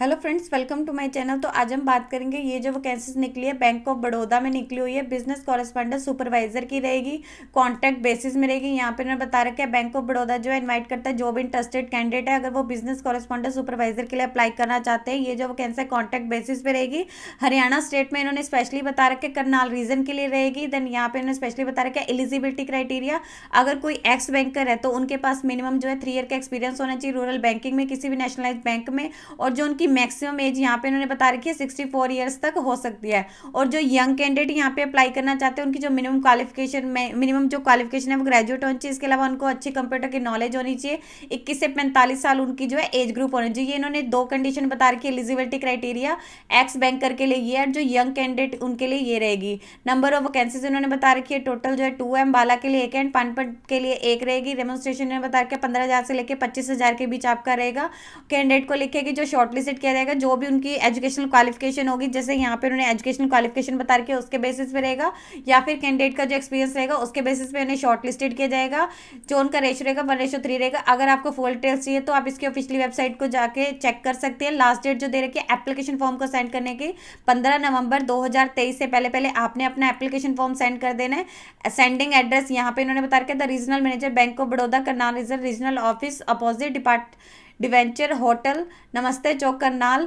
hello friends welcome to my channel तो आज हम बात करेंगे ये जो वैकेंसीज निकली है बैंक ऑफ बड़ौदा में निकली हुई है बिजनेस कॉरेस्पॉन्डेंट सुपरवाइजर की रहेगी कॉन्ट्रैक्ट बेसिस में रहेगी यहाँ पे इन्होंने बता रखा है बैंक ऑफ बड़ौदा जो है इन्वाइट करता है जॉब इंटरेस्टेड कैंडिडेट है अगर वो बिजनेस कॉरेस्पॉन्डेंट सुपरवाइजर के लिए अप्लाई करना चाहते हैं ये जो वैकेंसी कॉन्ट्रैक्ट बेसिस पे रहेगी हरियाणा स्टेट में इन्होंने स्पेशली बता रखे करनाल रीजन के लिए रहेगी देन यहाँ पे इन्होंने स्पेशली बता रखा है एलिजिबिलिटी क्राइटेरिया अगर कोई एक्स बैंकर है तो उनके पास मिनिमम जो है थ्री ईयर का एक्सपीरियंस होना चाहिए रूरल बैंकिंग में किसी भी नेशनलाइज बैंक में और जो उनकी की मैक्सिमम एज यहाँ पे इन्होंने बता रखी है सिक्सटी फोर ईयर्स तक हो सकती है और जो यंग कैंडिडेट यहाँ पे अप्लाई करना चाहते हैं उनकी जो मिनिमम क्वालिफिकेशन मिनिमम जो क्वालिफिकेशन है वो ग्रेजुएट होनी चाहिए इसके अलावा उनको अच्छी कंप्यूटर की नॉलेज होनी चाहिए इक्कीस से पैंतालीस साल उनकी जो है एज ग्रुप होनी चाहिए इन्होंने दो कंडीशन बता रखी है एलिजिबिलिटी क्राइटेरिया एक्स बैंकर के लिए ये है जो यंग कैंडिडेट उनके लिए ये रहेगी नंबर ऑफ वैकेंसीज उन्होंने बता रखी है टोटल जो है टू एम बाला के लिए एक एंड पानपट के लिए एक रहेगी डेमोस्ट्रेशन ने बता रखा है पंद्रह से लेकर पच्चीस के बीच आपका रहेगा कैंडिडेट को लिखेगी जो शॉर्टलिस्ट कैलकुलेट किया जाएगा जो भी उनकी एजुकेशनल क्वालिफिकेशन होगी जैसे यहाँ पर उन्हें एजुकेशनल क्वालिफिकेशन बता रखी है उसके बेसिस पे रहेगा या फिर कैंडिडेट का जो एक्सपीरियंस रहेगा उसके बेसिस पे उन्हें शॉर्ट लिस्टेड किया जाएगा जो उनका रेशो रहेगा वन रेशो थ्री रहेगा अगर आपको फुल डिटेल्स चाहिए तो आप इसकी ऑफिशियली वेबसाइट को जाकर चेक कर सकते हैं लास्ट डेट जो दे रखी है एप्लीकेशन फॉर्म को सेंड करने की पंद्रह नवंबर 2023 से पहले पहले आपने अपना एप्लीकेशन फॉर्म सेंड कर देना है सेंडिंग एड्रेस यहाँ पर इन्होंने बता रखा है the regional manager bank of Baroda Karnal regional regional office opposite depart debenture hotel Namaste Chowk Karnal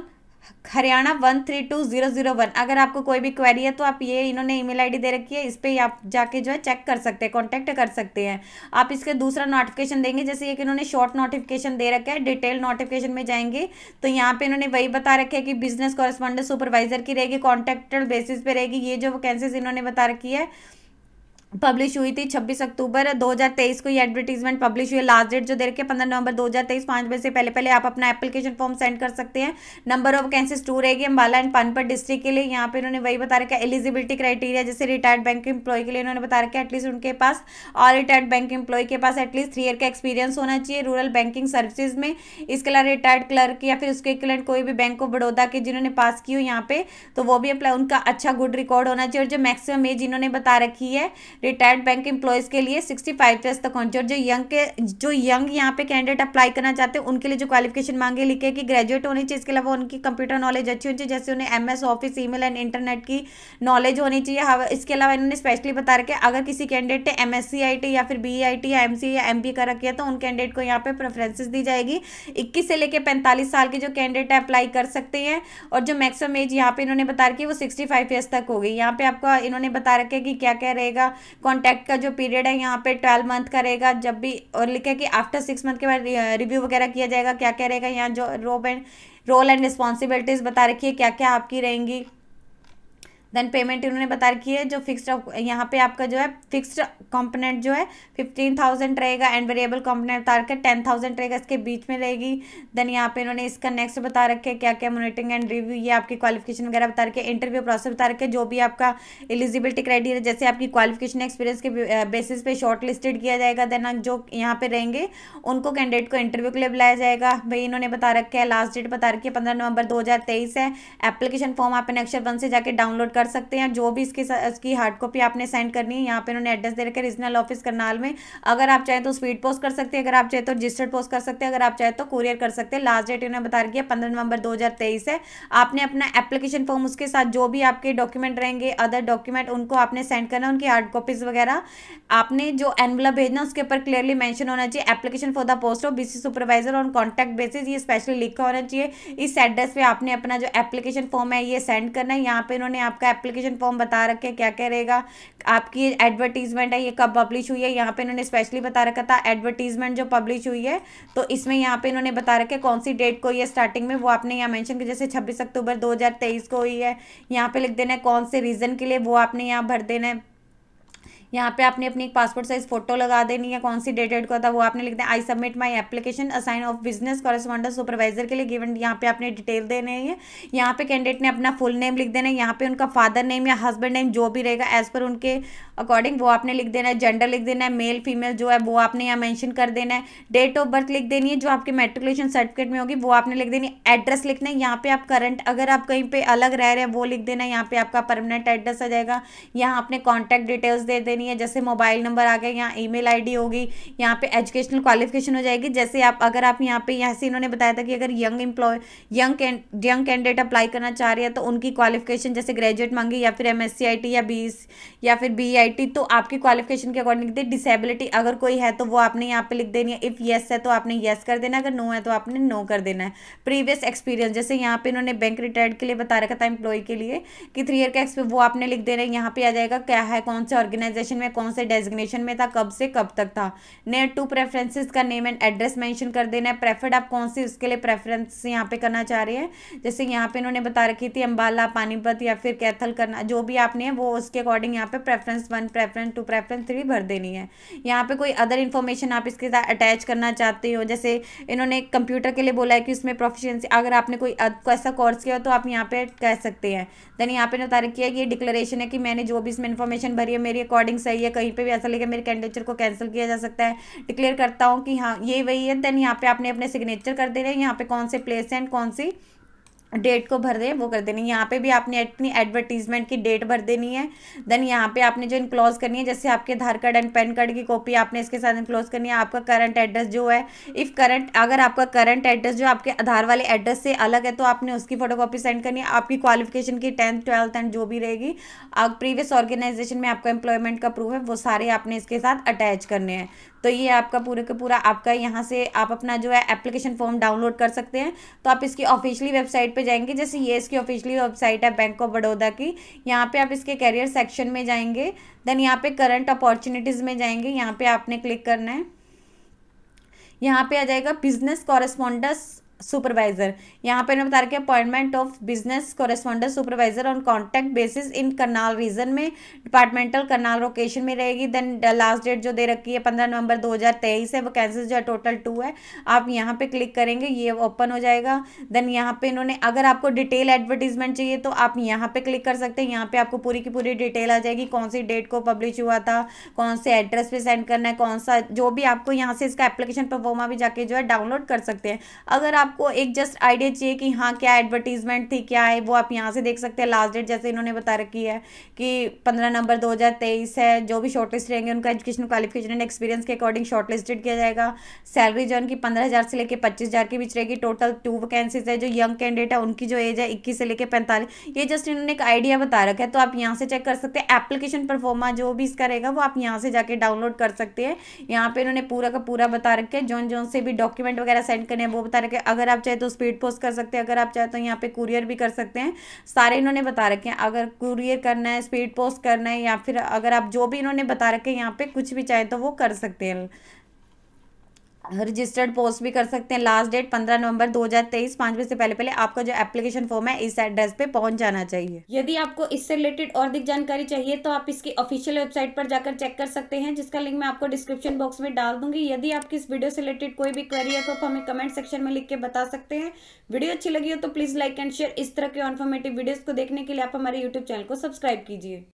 Haryana one three two zero zero one अगर आपको कोई भी क्वेरी है तो आप ये इन्होंने ईमेल आईडी दे रखी है इस पर आप जाके जो है चेक कर सकते हैं कॉन्टैक्ट कर सकते हैं आप इसके दूसरा नोटिफिकेशन देंगे जैसे एक इन्होंने शॉर्ट नोटिफिकेशन दे रखा है डिटेल नोटिफिकेशन में जाएंगे तो यहाँ पे इन्होंने वही बता रखे है कि बिजनेस कॉरेस्पॉन्डेंट सुपरवाइजर की रहेगी कॉन्ट्रैक्टर बेसिस पे रहेगी ये जो वैकेंसीज इन्होंने बता रखी है पब्लिश हुई थी 26 अक्टूबर 2023 को ये एडवर्टीजमेंट पब्लिश हुई है लास्ट डेट जो दे रखे है पंद्रह नवंबर 2023 हजार बजे से पहले पहले आप अपना एप्लीकेशन फॉर्म सेंड कर सकते हैं नंबर ऑफ कैंसिस टू रहेगी अम्बाला एंड पानपत डिस्ट्रिक्ट के लिए यहाँ पे उन्होंने वही बता रखा है एलिजिबिलिटी क्राइटेरिया जैसे रिटायर्ड बैंक एम्प्लॉय के लिए इन्होंने बता रखा है एटलीस्ट उनके पास और रिटायर्ड बैंक एम्प्लॉय के पास एटलीस्ट थ्री ईयर का एक्सपीरियंस होना चाहिए रूरल बैंकिंग सर्विसेज में इसके अलावा रिटायर्ड क्लर्क या फिर उसके इक्वलेंट कोई भी बैंक ऑफ बड़ौदा के जिन्होंने पास की हो यहाँ पे तो वो भी अप्लाई उनका अच्छा गुड रिकॉर्ड होना चाहिए और जो मैक्सिमम एज इन्होंने बता रखी है रिटायर्ड बैंक एम्प्लॉयज़ के लिए सिक्सटी फाइव ईयर्स तक पहुंचे और जो यंग के जो यंग यहाँ पे कैंडिडेट अप्लाई करना चाहते हैं उनके लिए जो क्वालिफिकेशन मांगे लिखे कि ग्रेजुएट होनी चाहिए इसके अलावा उनकी कंप्यूटर नॉलेज अच्छी होनी चाहिए जैसे उन्हें M office E and internet की नॉलेज होनी चाहिए इसके अलावा इन्होंने स्पेशली बता रखे अगर किसी कैंडिडेट ने एम एस या फिर बी e या एम या एम कर रखी है तो उन कैंडिडेट को यहाँ पे प्रेफरेंसेस दी जाएगी इक्कीस से लेकर पैंतालीस साल के जो कैंडिडेट अप्लाई कर सकते हैं और जो मैक्सिमम एज यहाँ पे इन्होंने बता रखी है वो सिक्सटी फाइव ईयर्स तक होगी यहाँ पे आपका इन्होंने बता रखे कि क्या क्या रहेगा कॉन्टैक्ट का जो पीरियड है यहाँ पे ट्वेल्व मंथ का रहेगा जब भी और लिखा है कि आफ्टर सिक्स मंथ के बाद रिव्यू वगैरह किया जाएगा क्या क्या रहेगा यहाँ जो रोब एंड रोल एंड रिस्पॉन्सिबिलिटीज़ बता रखी है क्या क्या आपकी रहेंगी देन पेमेंट इन्होंने बता रखी है जो फिक्स्ड यहाँ पे आपका जो है फिक्स्ड कंपोनेंट जो है फिफ्टीन थाउजेंड रहेगा एंड वेरिएबल कंपोनेंट बता रखे टेन थाउजेंड रहेगा इसके बीच में रहेगी देन यहाँ पे इन्होंने इसका नेक्स्ट बता रखे क्या क्या मोनिटरिंग एंड रिव्यू ये आपकी क्वालिफिकेशन वगैरह बता रखे इंटरव्यू प्रोसेस बता रखे जो भी आपका एलिजिबिलिटी क्राइटेरिया जैसे आपकी क्वालिफिकेशन एक्सपीरियंस के बेसिस पे शॉर्ट लिस्टेड किया जाएगा देन जो यहाँ पे रहेंगे उनको कैंडिडेट को इंटरव्यू के लिए बुलाया जाएगा भाई इन्होंने बता रखे है लास्ट डेट बता रखी है पंद्रह नवंबर दो है एप्लीकेशन फॉर्म आप इन अक्षर वन से जाके डाउनलोड कर कर सकते हैं जो भी इसकी इसकी हार्ड कॉपी आपने सेंड करनी है यहाँ पे उन्होंने एड्रेस दे रखे रीजनल ऑफिस करनाल में अगर आप चाहें तो स्पीड पोस्ट कर सकते हैं अगर आप चाहें तो रजिस्टर्ड पोस्ट कर सकते हैं अगर आप चाहें तो कुरियर कर सकते हैं लास्ट डेट इन्होंने बता रखी है पंद्रह नवंबर दो है आपने अपना एप्लीकेशन फॉर्म उसके साथ जो भी आपके डॉक्यूमेंट रहेंगे अदर डॉक्यूमेंट उनको आपने सेंड करना उनकी हार्ड कॉपीज वगैरह आपने जो एनवलप भेजना उसके ऊपर क्लियरली मैंशन होना चाहिए application for the post of BC supervisor on contact basis ये स्पेशली लिखा होना चाहिए इस एड्रेस पे आपने अपना जो एप्लीकेशन फॉर्म है ये सेंड करना है यहाँ पे इन्होंने आपका एप्लीकेशन फॉर्म बता रखे हैं क्या क्या रहेगा आपकी एडवर्टीजमेंट है ये कब पब्लिश हुई है यहाँ पे इन्होंने स्पेशली बता रखा था एडवर्टीजमेंट जो पब्लिश हुई है तो इसमें यहाँ पे इन्होंने बता रखे कौन सी डेट को ये स्टार्टिंग में वो आपने यहाँ मैंशन किया जैसे छब्बीस अक्टूबर दो को हुई है यहाँ पे लिख देना है कौन से रीज़न के लिए वो आपने यहाँ भर देना है यहाँ पे आपने अपनी एक पासपोर्ट साइज फोटो लगा देनी है कौन सी डेट को था वो आपने लिख देना I submit my application assign of business correspondent supervisor के लिए गिवन यहाँ पे आपने डिटेल देने हैं यहाँ पे कैंडिडेट ने अपना फुल नेम लिख देना है यहाँ पे उनका फादर नेम या हस्बैंड नेम जो भी रहेगा एज पर उनके अकॉर्डिंग वो आपने लिख देना है जेंडर लिख देना है मेल फीमेल जो है वो आपने यहाँ मैंशन कर देना है डेट ऑफ बर्थ लिख देनी है जो आपके मेट्रिकुलेशन सर्टिफिकेट में होगी वो आपने लिख देनी है एड्रेस लिखना है यहाँ पे आप करंट अगर आप कहीं पर अलग रह रहे हैं वो लिख देना है यहाँ पे आपका परमानेंट एड्रेस आ जाएगा यहाँ आपने कॉन्टैक्ट डिटेल्स दे देनी करनी है जैसे मोबाइल नंबर आ गया यहाँ ईमेल आईडी होगी यहाँ पे एजुकेशनल क्वालिफिकेशन हो जाएगी जैसे आप अगर आप यहाँ पे यहाँ से इन्होंने बताया था कि अगर young employee young young candidate apply करना चाह रहे हैं तो उनकी क्वालिफिकेशन जैसे ग्रेजुएट मांगी या फिर एम एस या बी या फिर बी e तो आपकी क्वालिफिकेशन के अकॉर्डिंग लिख दे डिसेबिलिटी अगर कोई है तो वो आपने यहाँ पर लिख देनी है इफ़ येस है तो आपने येस कर देना अगर नो है तो आपने नो कर देना है प्रीवियस एक्सपीरियंस जैसे यहाँ पर इन्होंने बैंक रिटायर्ड के लिए बता रखा था एम्प्लॉय के लिए कि थ्री ईयर का एक्सपीरियंस वो आपने लिख देना है यहाँ पे आ जाएगा क्या है कौन से ऑर्गेनाइजेशन डेजिग्नेशन में कौन से डेजिग्नेशन में था कब से कब तक था नेम टू प्रेफरेंसेस का नेम एंड एड्रेस मेंशन कर देना है प्रेफर्ड आप कौन सी उसके लिए प्रेफरेंस यहाँ पे करना चाह रहे हैं जैसे यहाँ पे इन्होंने बता रखी थी अम्बाला पानीपत या फिर कैथल करना जो भी आपने वो उसके अकॉर्डिंग यहाँ पे preference one preference two preference three भर देनी है यहाँ पे कोई अदर इन्फॉर्मेशन आप इसके साथ अटैच करना चाहते हो जैसे इन्होंने कंप्यूटर के लिए बोला है कि उसमें प्रोफिशियंसी अगर आपने कोई ऐसा कोर्स किया हो तो आप यहाँ पे कह सकते हैं देन यहाँ पे बता रखी है कि डिक्लेरेशन है कि मैंने जो भी इसमें इन्फॉर्मेशन भरी है मेरी अकॉर्डिंग सिम्टम्स है या कहीं पे भी ऐसा लिखा मेरे कैंडिडेचर को कैंसिल किया जा सकता है डिक्लेयर करता हूँ कि हाँ ये वही है देन यहाँ पे आपने अपने सिग्नेचर कर दे रहे हैं यहाँ पे कौन से प्लेस हैं कौन सी डेट को भर दे वो कर देनी यहाँ पे भी आपने अपनी एडवर्टीजमेंट की डेट भर देनी है देन यहाँ पे आपने जो इनक्लोज करनी है जैसे आपके Aadhaar card and PAN card की कॉपी आपने इसके साथ इनक्लोज करनी है आपका करंट एड्रेस जो है इफ़ करंट अगर आपका करंट एड्रेस जो आपके आधार वाले एड्रेस से अलग है तो आपने उसकी कॉपी सेंड करनी है आपकी क्वालिफिकेशन की टेंथ ट्वेल्थ एंड जो भी रहेगी प्रीवियस ऑर्गेनाइजेशन में आपका एम्प्लॉयमेंट का प्रूफ है वो सारे आपने इसके साथ अटैच करने हैं तो ये आपका पूरे का पूरा आपका यहाँ से आप अपना जो है एप्लीकेशन फॉर्म डाउनलोड कर सकते हैं तो आप इसकी ऑफिशियली वेबसाइट पर जाएंगे जैसे ये इसकी ऑफिशियली वेबसाइट है बैंक ऑफ बड़ौदा की यहाँ पर आप इसके कैरियर सेक्शन में जाएंगे देन यहाँ पे करंट अपॉर्चुनिटीज़ में जाएंगे यहाँ पर आपने क्लिक करना है यहाँ पे आ जाएगा बिजनेस कॉरेस्पॉन्डस सुपरवाइजर यहाँ पर बता रखे appointment of business correspondent supervisor on contact basis in Karnal region में डिपार्टमेंटल करनाल लोकेशन में रहेगी देन लास्ट डेट जो दे रखी है पंद्रह नवंबर दो हज़ार तेईस है वैकेंसीज जो है टोटल टू है आप यहाँ पे क्लिक करेंगे ये ओपन हो जाएगा देन यहाँ पे इन्होंने अगर आपको डिटेल एडवर्टीजमेंट चाहिए तो आप यहाँ पे क्लिक कर सकते हैं यहाँ पे आपको पूरी की पूरी डिटेल आ जाएगी कौन सी डेट को पब्लिश हुआ था कौन से एड्रेस पे सेंड करना है कौन सा जो भी आपको यहाँ से इसका एप्लीकेशन परफॉर्मा भी जाके जो है डाउनलोड कर सकते हैं अगर आप आपको एक जस्ट आइडिया चाहिए कि हाँ क्या एडवर्टीजमेंट थी क्या है वो आप यहाँ से देख सकते हैं लास्ट डेट जैसे इन्होंने बता रखी है कि पंद्रह नंबर दो हज़ार तेईस है जो भी शॉर्ट लिस्ट रहेंगे उनका एजुकेशन क्वालिफिकेशन एंड एक्सपीरियंस के अकॉर्डिंग शॉर्ट लिस्टेड किया जाएगा सैलरी जो उनकी पंद्रह हज़ार से लेकर पच्चीस हज़ार के बीच रहेगी टोटल टू वैकेंसीज है जो यंग कैंडिडेट है उनकी जो एज है इक्कीस से लेकर पैंतालीस ये जस्ट इन्होंने एक आइडिया बता रखा है तो आप यहाँ से चेक कर सकते हैं एप्लीकेशन परफॉर्मा जो भी इसका रहेगा वो आप यहाँ से जाके डाउनलोड कर सकते हैं यहाँ पर इन्होंने पूरा का पूरा बता रखे जो जो से भी डॉक्यूमेंट वगैरह सेंड करने हैं वो बता रखे अगर अगर आप चाहे तो स्पीड पोस्ट कर सकते हैं अगर आप चाहे तो यहाँ पे कुरियर भी कर सकते हैं सारे इन्होंने बता रखे हैं अगर कुरियर करना है स्पीड पोस्ट करना है या फिर अगर आप जो भी इन्होंने बता रखे हैं यहाँ पे कुछ भी चाहे तो वो कर सकते हैं रजिस्टर्ड पोस्ट भी कर सकते हैं लास्ट डेट पंद्रह नवंबर 2023 पाँच बजे से पहले पहले आपका जो एप्लीकेशन फॉर्म है इस एड्रेस पे पहुंच जाना चाहिए यदि आपको इससे रिलेटेड और अधिक जानकारी चाहिए तो आप इसकी ऑफिशियल वेबसाइट पर जाकर चेक कर सकते हैं जिसका लिंक मैं आपको डिस्क्रिप्शन बॉक्स में डाल दूंगी यदि आपकी इस वीडियो से रिलेटेड कोई भी क्वेरी है तो आप हमें कमेंट सेक्शन में लिख के बता सकते हैं वीडियो अच्छी लगी हो तो प्लीज़ लाइक एंड शेयर इस तरह के इन्फॉर्मेटिव वीडियो को देखने के लिए आप हमारे यूट्यूब चैनल को सब्सक्राइब कीजिए